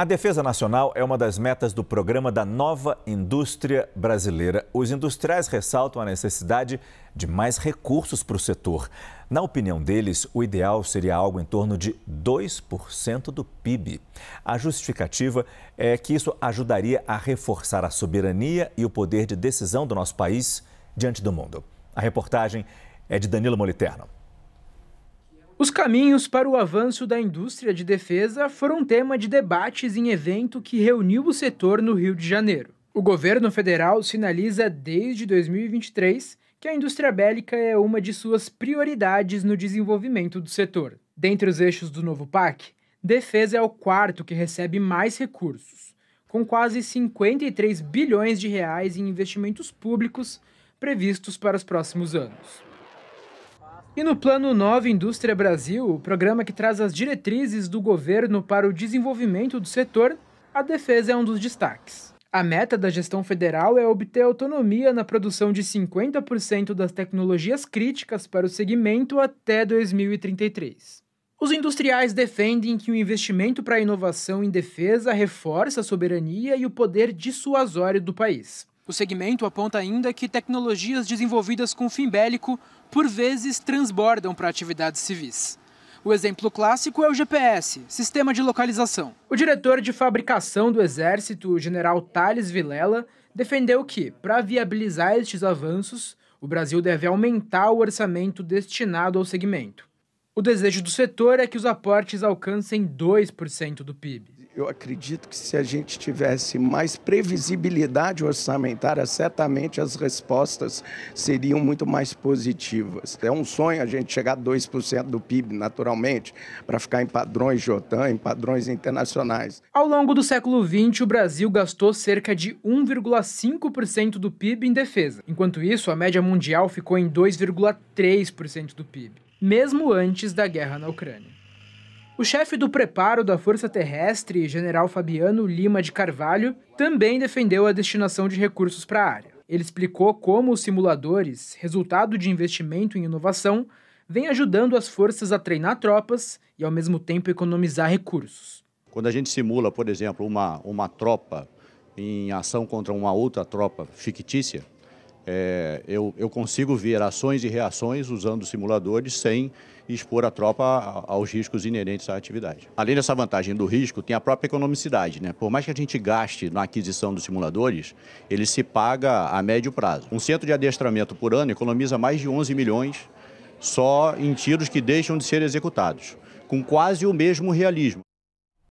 A defesa nacional é uma das metas do programa da nova indústria brasileira. Os industriais ressaltam a necessidade de mais recursos para o setor. Na opinião deles, o ideal seria algo em torno de 2% do PIB. A justificativa é que isso ajudaria a reforçar a soberania e o poder de decisão do nosso país diante do mundo. A reportagem é de Danilo Moliterno. Os caminhos para o avanço da indústria de defesa foram tema de debates em evento que reuniu o setor no Rio de Janeiro. O governo federal sinaliza desde 2023 que a indústria bélica é uma de suas prioridades no desenvolvimento do setor. Dentre os eixos do novo PAC, defesa é o quarto que recebe mais recursos, com quase 53 bilhões de reais em investimentos públicos previstos para os próximos anos. E no Plano Nova Indústria Brasil, o programa que traz as diretrizes do governo para o desenvolvimento do setor, a defesa é um dos destaques. A meta da gestão federal é obter autonomia na produção de 50% das tecnologias críticas para o segmento até 2033. Os industriais defendem que o investimento para a inovação em defesa reforça a soberania e o poder dissuasório do país. O segmento aponta ainda que tecnologias desenvolvidas com fim bélico por vezes transbordam para atividades civis. O exemplo clássico é o GPS, sistema de localização. O diretor de fabricação do Exército, o general Thales Vilela, defendeu que, para viabilizar estes avanços, o Brasil deve aumentar o orçamento destinado ao segmento. O desejo do setor é que os aportes alcancem 2% do PIB. Eu acredito que se a gente tivesse mais previsibilidade orçamentária, certamente as respostas seriam muito mais positivas. É um sonho a gente chegar a 2% do PIB, naturalmente, para ficar em padrões de OTAN, em padrões internacionais. Ao longo do século XX, o Brasil gastou cerca de 1,5% do PIB em defesa. Enquanto isso, a média mundial ficou em 2,3% do PIB mesmo antes da guerra na Ucrânia. O chefe do preparo da Força Terrestre, general Fabiano Lima de Carvalho, também defendeu a destinação de recursos para a área. Ele explicou como os simuladores, resultado de investimento em inovação, vêm ajudando as forças a treinar tropas e, ao mesmo tempo, economizar recursos. Quando a gente simula, por exemplo, uma, uma tropa em ação contra uma outra tropa fictícia, é, eu, eu, consigo ver ações e reações usando simuladores sem expor a tropa aos riscos inerentes à atividade. Além dessa vantagem do risco, tem a própria economicidade. Né? Por mais que a gente gaste na aquisição dos simuladores, ele se paga a médio prazo. Um centro de adestramento por ano economiza mais de 11 milhões só em tiros que deixam de ser executados, com quase o mesmo realismo.